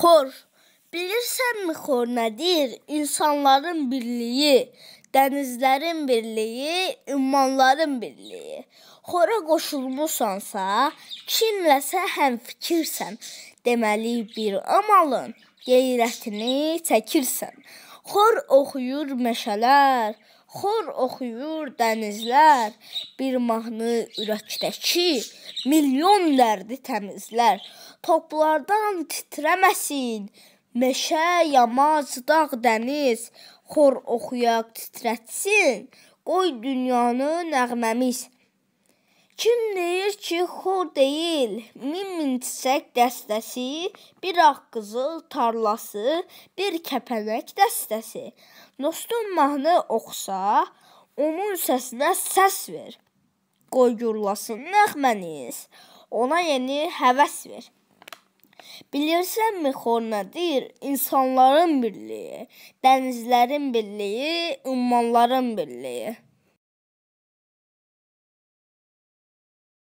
Xor. Bilirsənmi xor nədir? İnsanların birliyi, dənizlərin birliyi, ümmanların birliyi. Xora qoşulmusansa, kimləsə həmfikirsən. Deməli bir amalın qeyrətini çəkirsən. Xor oxuyur meşələr, Xor oxuyur dənizlər, bir mahnı ürəkdəki milyon dərdi təmizlər. Toplardan titrəməsin meşə, yamaz, dağ, dəniz. Xor oxuyaq titrətsin, qoy dünyanı nəğməmiz. Kim deyir ki, xor deyil, min-min çiçək dəstəsi, bir ağqızıl tarlası, bir kəpənək dəstəsi. Dostun mahnı oxusa, onun səsinə səs ver. Qoy gurlasın nəğməniz, ona yeni həvəs ver. Bilirsənmi xor nə deyir? İnsanların birliyi, dənizlərin birliyi, ümmanların birliyi.